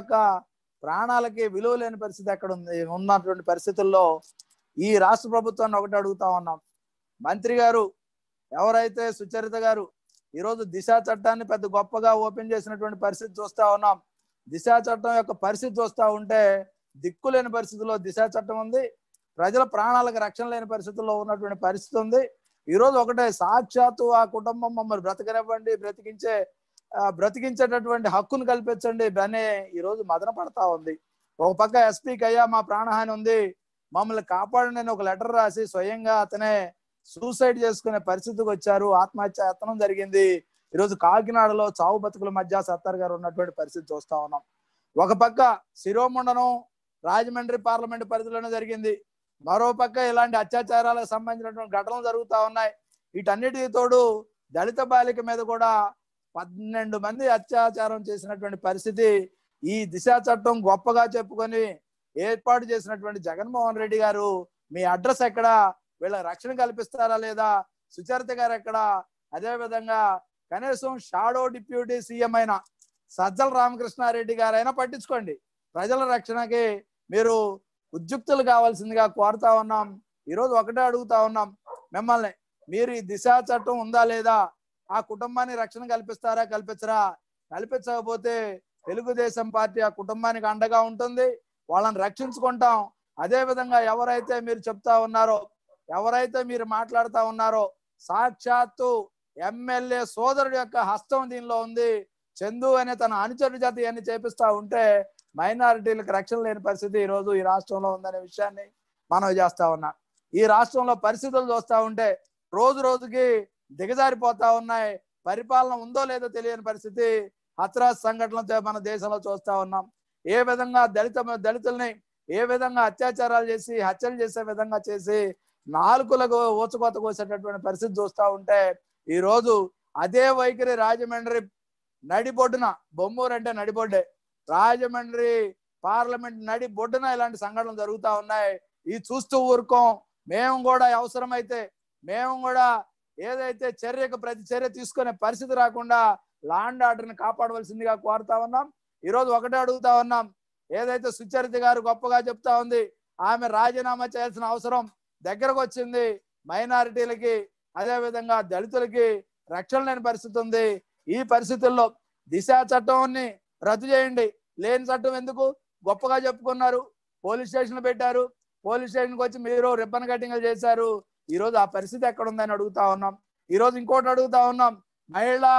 యొక్క ప్రాణాలకి విలువ లేని పరిస్థితి అక్కడ ఉంది ఉన్నటువంటి పరిస్థితుల్లో ఈ రాష్ట్ర ప్రభుత్వాన్ని ఒకటి అడుగుతా ఉన్నాం మంత్రి గారు ఎవరైతే సుచరిత గారు ఈరోజు దిశ చట్టాన్ని పెద్ద గొప్పగా ఓపెన్ చేసినటువంటి పరిస్థితి చూస్తా ఉన్నాం దిశ చట్టం యొక్క పరిస్థితి చూస్తూ ఉంటే దిక్కు లేని పరిస్థితుల్లో దిశ చట్టం ఉంది ప్రజల ప్రాణాలకు రక్షణ లేని పరిస్థితుల్లో ఉన్నటువంటి పరిస్థితి ఉంది ఈరోజు ఒకటే సాక్షాత్తు ఆ కుటుంబం మమ్మల్ని బ్రతకనివ్వండి బ్రతికించే బ్రతికించేటటువంటి హక్కును కల్పించండి అనే ఈరోజు మదన పడతా ఉంది ఒక పక్క ఎస్పీకి అయ్యా మా ప్రాణహాని ఉంది మమ్మల్ని కాపాడండి ఒక లెటర్ రాసి స్వయంగా అతనే సూసైడ్ చేసుకునే పరిస్థితికి వచ్చారు ఆత్మహత్య ఎత్తనం జరిగింది ఈరోజు కాకినాడలో చావు బతుకుల మధ్య సత్తార్ గారు ఉన్నటువంటి పరిస్థితి చూస్తా ఉన్నాం ఒక పక్క శిరోముండను రాజమండ్రి పార్లమెంట్ పరిధిలోనే జరిగింది మరో పక్క ఇలాంటి అత్యాచారాలకు సంబంధించినటువంటి ఘటనలు జరుగుతూ ఉన్నాయి వీటన్నిటి తోడు దళిత బాలిక మీద కూడా పన్నెండు మంది అత్యాచారం చేసినటువంటి పరిస్థితి ఈ దిశా చట్టం గొప్పగా చెప్పుకొని ఏర్పాటు చేసినటువంటి జగన్మోహన్ రెడ్డి గారు మీ అడ్రస్ ఎక్కడ వీళ్ళ రక్షణ కల్పిస్తారా లేదా సుచరిత గారు ఎక్కడ విధంగా కనీసం షాడో డిప్యూటీ సీఎం అయిన సజ్జల రామకృష్ణారెడ్డి గారైనా పట్టించుకోండి ప్రజల రక్షణకి మీరు ఉద్యుక్తులు కావాల్సిందిగా కోరుతా ఉన్నాం ఈరోజు ఒకటే అడుగుతా ఉన్నాం మిమ్మల్ని మీరు ఈ దిశా చట్టం ఉందా లేదా ఆ కుటుంబాన్ని రక్షణ కల్పిస్తారా కల్పించరా కల్పించకపోతే తెలుగుదేశం పార్టీ ఆ కుటుంబానికి అండగా ఉంటుంది వాళ్ళని రక్షించుకుంటాం అదే విధంగా ఎవరైతే మీరు చెప్తా ఉన్నారో ఎవరైతే మీరు మాట్లాడుతా ఉన్నారో సాక్షాత్తు ఎమ్మెల్యే సోదరుడు యొక్క హస్తం దీనిలో ఉంది చందు అనే తన అనుచరుడు జాతి అని చేపిస్తా ఉంటే మైనారిటీలకు రక్షణ లేని పరిస్థితి ఈరోజు ఈ రాష్ట్రంలో ఉందనే విషయాన్ని మనం చేస్తా ఉన్నా ఈ రాష్ట్రంలో పరిస్థితులు చూస్తూ ఉంటే రోజు రోజుకి దిగజారిపోతా ఉన్నాయి పరిపాలన ఉందో లేదో తెలియని పరిస్థితి హత్రాస్ సంఘటనలతో మన దేశంలో చూస్తూ ఉన్నాం ఏ విధంగా దళిత దళితుల్ని ఏ విధంగా అత్యాచారాలు చేసి హత్యలు చేసే విధంగా చేసి నాలుగులకు ఊచకోత కోసేటటువంటి పరిస్థితి చూస్తూ ఉంటే ఈరోజు అదే వైఖరి రాజమండ్రి నడిబొడ్డున బొమ్మూరు అంటే నడిబొడ్డే రాజమండ్రి పార్లమెంట్ నడి బొడ్డున ఇలాంటి సంఘటనలు జరుగుతూ ఉన్నాయి ఇది చూస్తూ ఊరుకోం మేము కూడా అవసరమైతే మేము కూడా ఏదైతే చర్యకు ప్రతి చర్య తీసుకునే పరిస్థితి రాకుండా లాండ్ ఆర్డర్ని కాపాడవలసిందిగా కోరుతా ఉన్నాం ఈరోజు ఒకటే అడుగుతా ఉన్నాం ఏదైతే సుచరిత గారు గొప్పగా చెప్తా ఉంది ఆమె రాజీనామా చేయాల్సిన అవసరం దగ్గరకు వచ్చింది మైనారిటీలకి అదేవిధంగా దళితులకి రక్షణ లేని పరిస్థితి ఉంది ఈ పరిస్థితుల్లో దిశ చట్టంని రద్దు చేయండి లేని చట్టం ఎందుకు గొప్పగా చెప్పుకున్నారు పోలీస్ స్టేషన్ పెట్టారు పోలీస్ స్టేషన్కి వచ్చి మీరు రిబ్బన్ కటింగ్లు చేశారు ఈరోజు ఆ పరిస్థితి ఎక్కడ ఉందని అడుగుతా ఉన్నాం ఈరోజు ఇంకోటి అడుగుతా ఉన్నాం మహిళా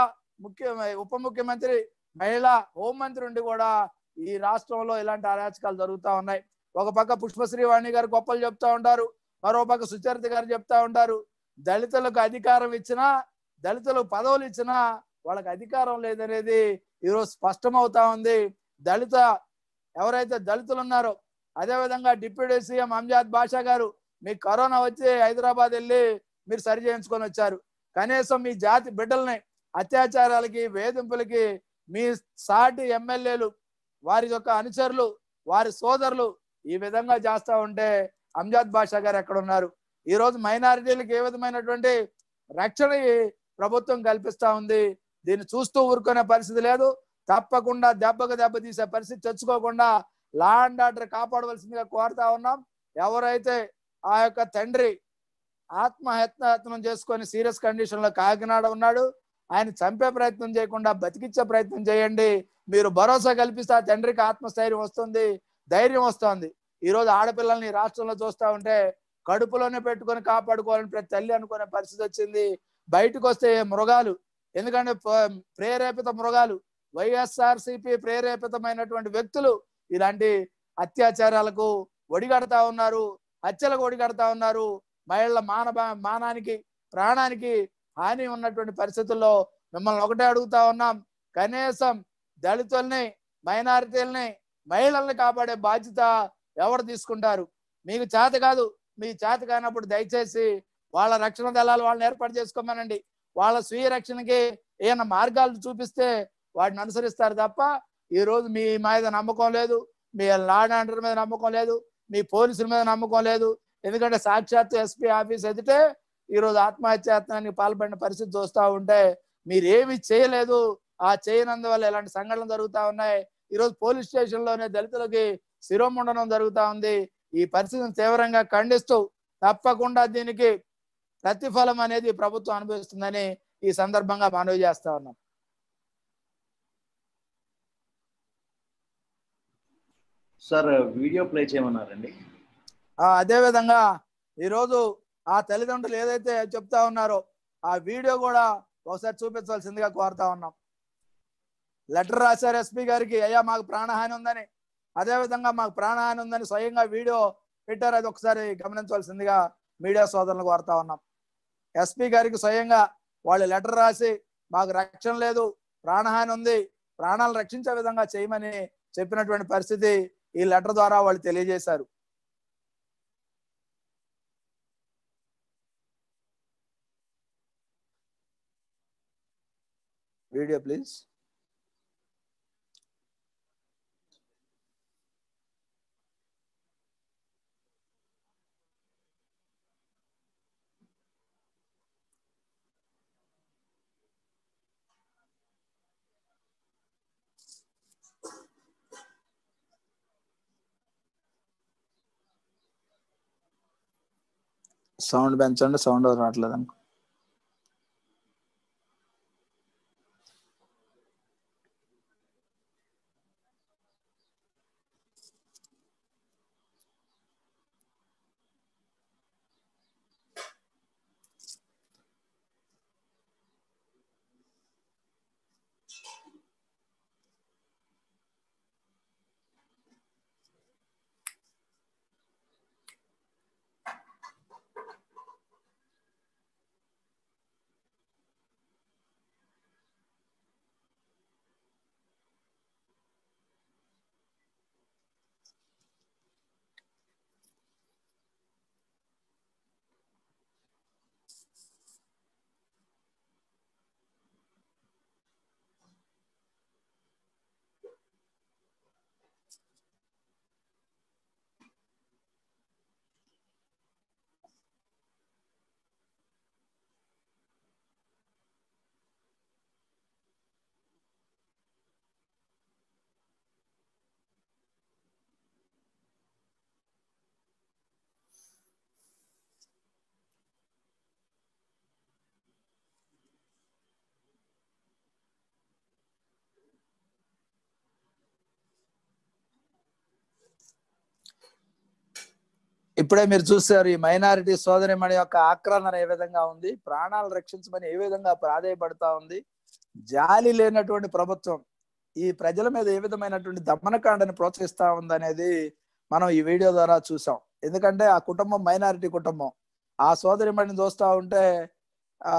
ముఖ్య ఉప ముఖ్యమంత్రి మహిళా హోంమంత్రి ఉండి కూడా ఈ రాష్ట్రంలో ఇలాంటి అరాచకాలు జరుగుతూ ఉన్నాయి ఒక పక్క పుష్పశ్రీవాణి గారు గొప్పలు చెప్తా ఉంటారు మరో పక్క సుచరిత గారు చెప్తా ఉంటారు దళితులకు అధికారం ఇచ్చినా దళితులకు పదవులు ఇచ్చినా వాళ్ళకి అధికారం లేదనేది ఈరోజు స్పష్టమవుతా ఉంది దళిత ఎవరైతే దళితులు ఉన్నారో అదేవిధంగా డిప్యూటీ సీఎం అంజాద్ బాషా గారు మీకు కరోనా వచ్చి హైదరాబాద్ వెళ్ళి మీరు సరి చేయించుకొని వచ్చారు కనీసం మీ జాతి బిడ్డల్ని అత్యాచారాలకి వేధింపులకి మీ సాటి ఎమ్మెల్యేలు వారి యొక్క అనుచరులు వారి సోదరులు ఈ విధంగా చేస్తూ ఉంటే అంజాద్ బాషా గారు ఎక్కడ ఉన్నారు ఈరోజు మైనారిటీలకు ఏ విధమైనటువంటి రక్షణ ప్రభుత్వం కల్పిస్తూ ఉంది దీన్ని చూస్తూ ఊరుకునే పరిస్థితి లేదు తప్పకుండా దెబ్బకు దెబ్బ తీసే పరిస్థితి తెచ్చుకోకుండా లా అండ్ ఆర్డర్ కాపాడవలసిందిగా కోరుతా ఉన్నాం ఎవరైతే ఆ యొక్క తండ్రి యత్నం చేసుకొని సీరియస్ కండిషన్లో కాకినాడ ఉన్నాడు ఆయన చంపే ప్రయత్నం చేయకుండా బతికిచ్చే ప్రయత్నం చేయండి మీరు భరోసా కల్పిస్తే ఆ తండ్రికి ఆత్మస్థైర్యం వస్తుంది ధైర్యం వస్తుంది ఈరోజు ఆడపిల్లల్ని రాష్ట్రంలో చూస్తూ ఉంటే కడుపులోనే పెట్టుకొని కాపాడుకోవాలని ప్రతి తల్లి అనుకునే పరిస్థితి వచ్చింది బయటకు వస్తే మృగాలు ఎందుకంటే ప్రేరేపిత మృగాలు వైఎస్ఆర్సిపి ప్రేరేపితమైనటువంటి వ్యక్తులు ఇలాంటి అత్యాచారాలకు ఒడిగడతా ఉన్నారు కోడి కొడిగడతా ఉన్నారు మహిళల మాన మానానికి ప్రాణానికి హాని ఉన్నటువంటి పరిస్థితుల్లో మిమ్మల్ని ఒకటే అడుగుతా ఉన్నాం కనీసం దళితుల్ని మైనారిటీలని మహిళల్ని కాపాడే బాధ్యత ఎవరు తీసుకుంటారు మీకు చేత కాదు మీ చేత కానప్పుడు దయచేసి వాళ్ళ రక్షణ దళాలు వాళ్ళని ఏర్పాటు చేసుకోమనండి వాళ్ళ స్వీయ రక్షణకి ఏమైనా మార్గాలు చూపిస్తే వాటిని అనుసరిస్తారు తప్ప ఈరోజు మీ మీద నమ్మకం లేదు మీ లాడ్ అండర్ మీద నమ్మకం లేదు మీ పోలీసుల మీద నమ్మకం లేదు ఎందుకంటే సాక్షాత్తు ఎస్పీ ఆఫీస్ ఎదుటే ఈరోజు ఆత్మహత్యాత్నానికి పాల్పడిన పరిస్థితి చూస్తూ ఉంటే మీరేమి చేయలేదు ఆ చేయనందువల్ల ఇలాంటి సంఘటనలు జరుగుతూ ఉన్నాయి ఈరోజు పోలీస్ స్టేషన్లోనే దళితులకి శిరోముండనం జరుగుతూ ఉంది ఈ పరిస్థితిని తీవ్రంగా ఖండిస్తూ తప్పకుండా దీనికి ప్రతిఫలం అనేది ప్రభుత్వం అనుభవిస్తుందని ఈ సందర్భంగా మనవి చేస్తా ఉన్నాం సార్ వీడియో ప్లే చేయమన్నారండి అదే విధంగా ఈరోజు ఆ తల్లిదండ్రులు ఏదైతే చెప్తా ఉన్నారో ఆ వీడియో కూడా ఒకసారి చూపించవలసిందిగా కోరుతా ఉన్నాం లెటర్ రాశారు ఎస్పీ గారికి అయ్యా మాకు ప్రాణహాని ఉందని అదేవిధంగా మాకు ప్రాణహాని ఉందని స్వయంగా వీడియో పెట్టారు అది ఒకసారి గమనించవలసిందిగా మీడియా సోదరులు కోరుతా ఉన్నాం ఎస్పీ గారికి స్వయంగా వాళ్ళు లెటర్ రాసి మాకు రక్షణ లేదు ప్రాణహాని ఉంది ప్రాణాలు రక్షించే విధంగా చేయమని చెప్పినటువంటి పరిస్థితి ఈ లెటర్ ద్వారా వాళ్ళు తెలియజేశారు వీడియో ప్లీజ్ సౌండ్ పెంచండి సౌండ్ రావట్లేదు అనుకో ఇప్పుడే మీరు చూస్తారు ఈ మైనారిటీ సోదరిమణి యొక్క ఆక్రమణ ఏ విధంగా ఉంది ప్రాణాలు రక్షించమని ఏ విధంగా ప్రాధాయపడతా ఉంది జాలి లేనటువంటి ప్రభుత్వం ఈ ప్రజల మీద ఏ విధమైనటువంటి దమనకాండని ప్రోత్సహిస్తా ఉందనేది మనం ఈ వీడియో ద్వారా చూసాం ఎందుకంటే ఆ కుటుంబం మైనారిటీ కుటుంబం ఆ సోదరిమణిని చూస్తా ఉంటే ఆ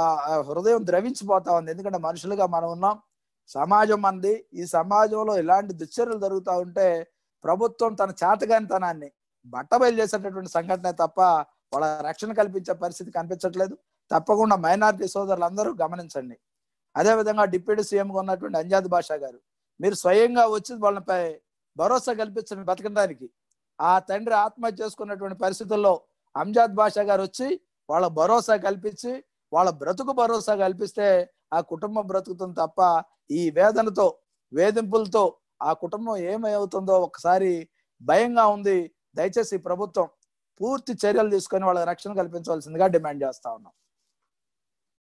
హృదయం ద్రవించిపోతా ఉంది ఎందుకంటే మనుషులుగా మనం ఉన్నాం సమాజం అంది ఈ సమాజంలో ఇలాంటి దుశ్చర్యలు జరుగుతూ ఉంటే ప్రభుత్వం తన చేతగానితనాన్ని బట్ట చేసేటటువంటి సంఘటనే తప్ప వాళ్ళ రక్షణ కల్పించే పరిస్థితి కనిపించట్లేదు తప్పకుండా మైనారిటీ సోదరులు అందరూ గమనించండి అదేవిధంగా డిప్యూటీ సీఎంగా ఉన్నటువంటి అంజాద్ బాషా గారు మీరు స్వయంగా వచ్చి వాళ్ళపై భరోసా కల్పించండి బతకడానికి ఆ తండ్రి ఆత్మహత్య చేసుకున్నటువంటి పరిస్థితుల్లో అంజాద్ బాషా గారు వచ్చి వాళ్ళ భరోసా కల్పించి వాళ్ళ బ్రతుకు భరోసా కల్పిస్తే ఆ కుటుంబం బ్రతుకుతుంది తప్ప ఈ వేదనతో వేధింపులతో ఆ కుటుంబం ఏమవుతుందో ఒకసారి భయంగా ఉంది దయచేసి ప్రభుత్వం పూర్తి చర్యలు తీసుకొని వాళ్ళ రక్షణ కల్పించవలసిందిగా డిమాండ్ చేస్తా ఉన్నాం